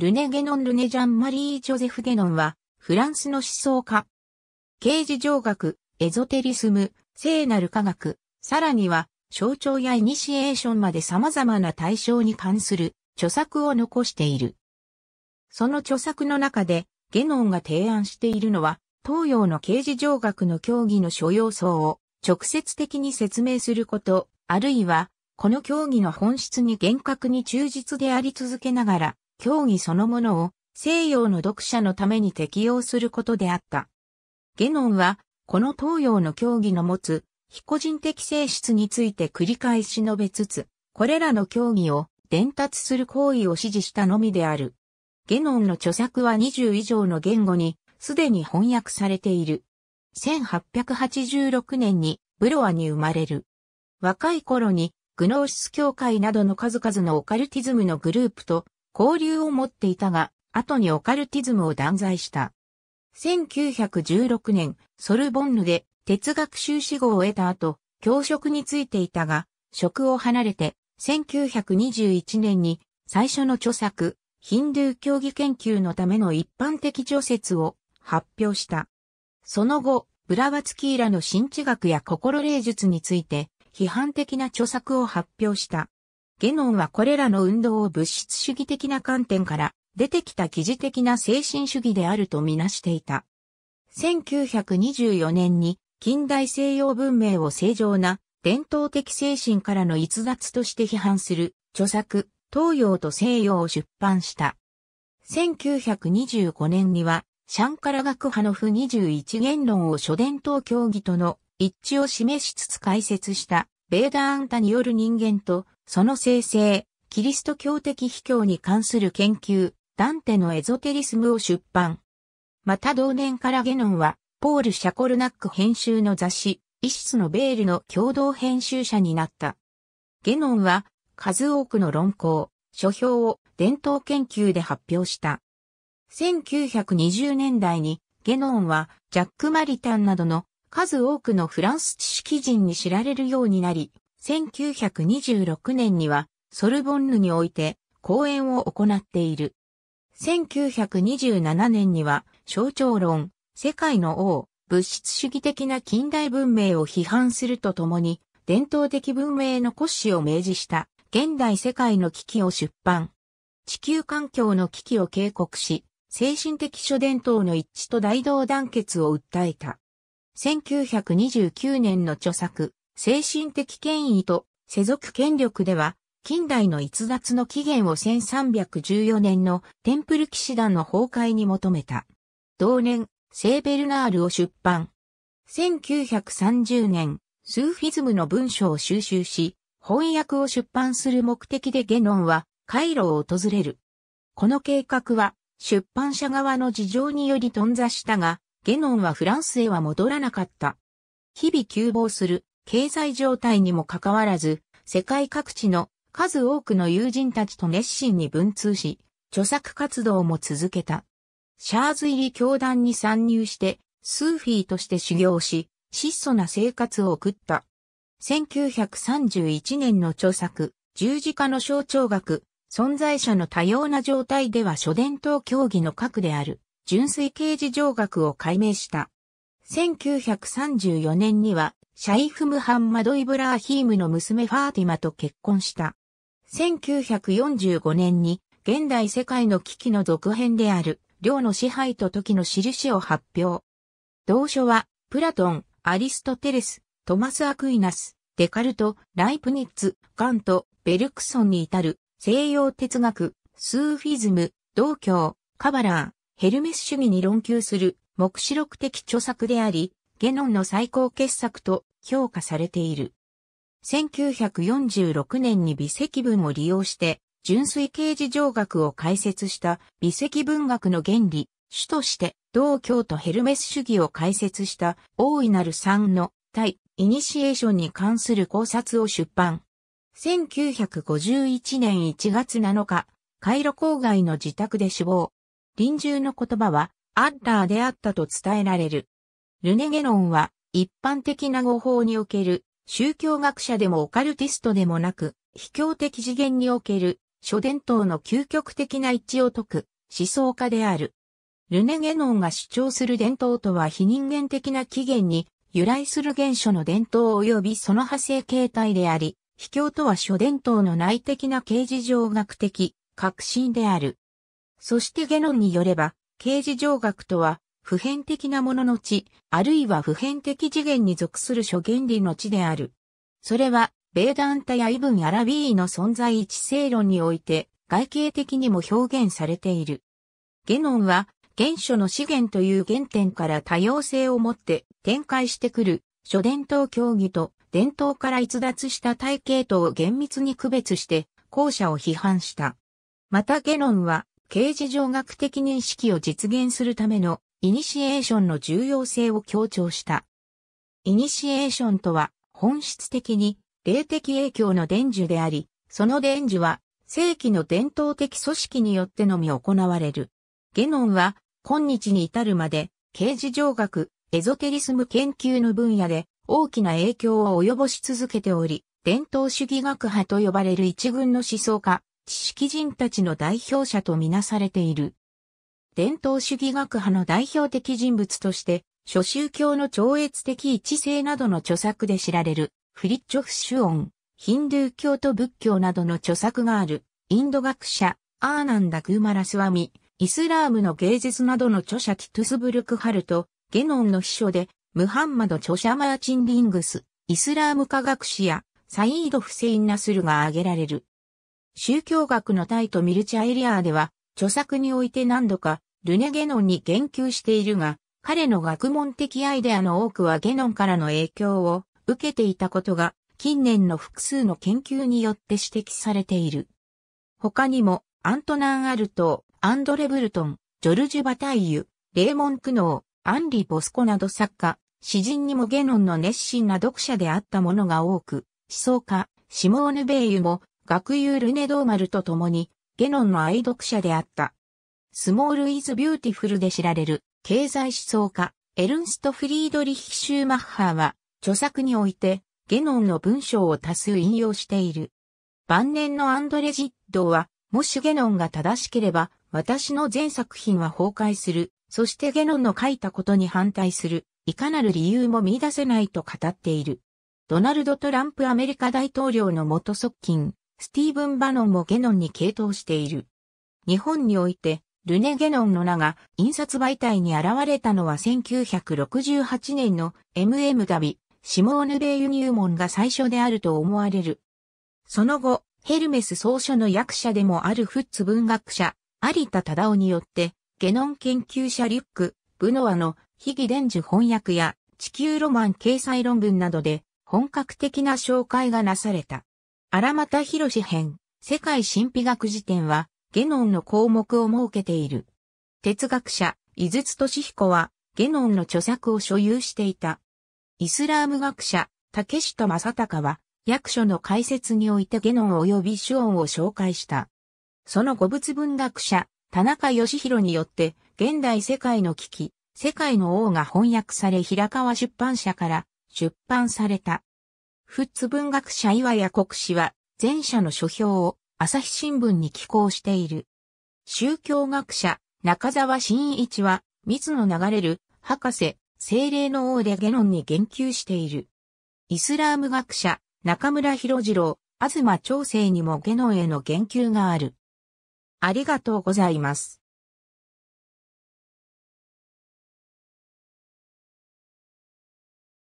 ルネ・ゲノン・ルネ・ジャン・マリー・ジョゼフ・ゲノンは、フランスの思想家。刑事上学、エゾテリスム、聖なる科学、さらには、象徴やイニシエーションまで様々な対象に関する著作を残している。その著作の中で、ゲノンが提案しているのは、東洋の刑事上学の競技の所要層を直接的に説明すること、あるいは、この競技の本質に厳格に忠実であり続けながら、競技そのものを西洋の読者のために適用することであった。ゲノンは、この東洋の競技の持つ非個人的性質について繰り返し述べつつ、これらの競技を伝達する行為を指示したのみである。ゲノンの著作は20以上の言語にすでに翻訳されている。1886年にブロアに生まれる。若い頃にグノーシス協会などの数々のオカルティズムのグループと交流を持っていたが、後にオカルティズムを断罪した。1916年、ソルボンヌで哲学修士号を得た後、教職についていたが、職を離れて、1921年に最初の著作、ヒンドゥー教義研究のための一般的著説を発表した。その後、ブラワツキーらの新地学や心霊術について批判的な著作を発表した。ゲノンはこれらの運動を物質主義的な観点から出てきた疑似的な精神主義であるとみなしていた。1924年に近代西洋文明を正常な伝統的精神からの逸脱として批判する著作東洋と西洋を出版した。1925年にはシャンカラ学派の不21言論を諸伝統教義との一致を示しつつ解説したベーダーアンタによる人間と、その生成、キリスト教的秘境に関する研究、ダンテのエゾテリスムを出版。また同年からゲノンは、ポール・シャコルナック編集の雑誌、イシスのベールの共同編集者になった。ゲノンは、数多くの論考、書評を伝統研究で発表した。1920年代に、ゲノンは、ジャック・マリタンなどの数多くのフランス知識人に知られるようになり、1926年にはソルボンヌにおいて講演を行っている。1927年には象徴論、世界の王、物質主義的な近代文明を批判するとともに、伝統的文明の骨子を明示した現代世界の危機を出版。地球環境の危機を警告し、精神的諸伝統の一致と大道団結を訴えた。1929年の著作、精神的権威と世俗権力では、近代の逸脱の起源を1314年のテンプル騎士団の崩壊に求めた。同年、セーベルナールを出版。1930年、スーフィズムの文章を収集し、翻訳を出版する目的でゲノンは、カイロを訪れる。この計画は、出版社側の事情により頓挫したが、ゲノンはフランスへは戻らなかった。日々急防する経済状態にもかかわらず、世界各地の数多くの友人たちと熱心に文通し、著作活動も続けた。シャーズ入り教団に参入して、スーフィーとして修行し、質素な生活を送った。1931年の著作、十字架の象徴学、存在者の多様な状態では諸伝統教義の核である。純粋刑事上学を解明した。1934年には、シャイフ・ムハンマド・イブラーヒームの娘ファーティマと結婚した。1945年に、現代世界の危機の続編である、領の支配と時の印を発表。同書は、プラトン、アリストテレス、トマス・アクイナス、デカルト、ライプニッツ、ガント、ベルクソンに至る、西洋哲学、スーフィズム、道教、カバラー、ヘルメス主義に論求する、目視録的著作であり、ゲノンの最高傑作と評価されている。1946年に微積分を利用して、純粋形事情学を解説した微積分学の原理、主として同教とヘルメス主義を解説した大いなる3の対イニシエーションに関する考察を出版。1951年1月7日、カイロ郊外の自宅で死亡。臨終の言葉は、アッラーであったと伝えられる。ルネゲノンは、一般的な語法における、宗教学者でもオカルティストでもなく、秘境的次元における、諸伝統の究極的な一致を解く、思想家である。ルネゲノンが主張する伝統とは非人間的な起源に由来する原初の伝統及びその派生形態であり、秘境とは諸伝統の内的な形事上学的、革新である。そしてゲノンによれば、形事上学とは、普遍的なものの地、あるいは普遍的次元に属する諸原理の地である。それは、ベーダンタやイブン・アラビーの存在一性論において、外形的にも表現されている。ゲノンは、原初の資源という原点から多様性をもって展開してくる、諸伝統教義と伝統から逸脱した体系とを厳密に区別して、後者を批判した。またゲノンは、刑事上学的認識を実現するためのイニシエーションの重要性を強調した。イニシエーションとは本質的に霊的影響の伝授であり、その伝授は正規の伝統的組織によってのみ行われる。ゲノンは今日に至るまで刑事上学、エゾテリスム研究の分野で大きな影響を及ぼし続けており、伝統主義学派と呼ばれる一軍の思想家、知識人たちの代表者とみなされている。伝統主義学派の代表的人物として、諸宗教の超越的一世性などの著作で知られる、フリッチョフ・シュオン、ヒンドゥー教と仏教などの著作がある、インド学者、アーナンダ・グーマラスワミ、イスラームの芸術などの著者キトゥスブルク・ハルト、ゲノンの秘書で、ムハンマド著者マーチン・リングス、イスラーム科学史や、サイード・フセイン・ナスルが挙げられる。宗教学のタイト・ミルチャエリアーでは、著作において何度か、ルネゲノンに言及しているが、彼の学問的アイデアの多くはゲノンからの影響を受けていたことが、近年の複数の研究によって指摘されている。他にも、アントナン・アルトー、アンドレ・ブルトン、ジョルジュ・バタイユ、レーモン・クノー、アンリ・ボスコなど作家、詩人にもゲノンの熱心な読者であったものが多く、思想家、シモーヌ・ベイユも学友ルネドーマルと共に、ゲノンの愛読者であった。スモールイズビューティフルで知られる、経済思想家、エルンスト・フリードリヒ・シューマッハーは、著作において、ゲノンの文章を多数引用している。晩年のアンドレ・ジッドは、もしゲノンが正しければ、私の全作品は崩壊する。そしてゲノンの書いたことに反対する。いかなる理由も見出せないと語っている。ドナルド・トランプアメリカ大統領の元側近、スティーブン・バノンもゲノンに傾倒している。日本において、ルネ・ゲノンの名が印刷媒体に現れたのは1968年の MM ダビ、シモーヌ・ベイユ入門が最初であると思われる。その後、ヘルメス総書の役者でもあるフッツ文学者、有田忠夫によって、ゲノン研究者リュック、ブノアの非義伝授翻訳や地球ロマン掲載論文などで本格的な紹介がなされた。荒又博士編、世界神秘学辞典は、ゲノンの項目を設けている。哲学者、井筒俊彦は、ゲノンの著作を所有していた。イスラーム学者、竹下正隆は、役所の解説においてゲノン及び主音を紹介した。その五物文学者、田中義弘によって、現代世界の危機、世界の王が翻訳され平川出版社から出版された。フッツ文学者岩谷国史は、前者の書評を朝日新聞に寄稿している。宗教学者、中沢新一は、密の流れる、博士、精霊の王でゲノンに言及している。イスラーム学者、中村博次郎、東長生にもゲノンへの言及がある。ありがとうございます。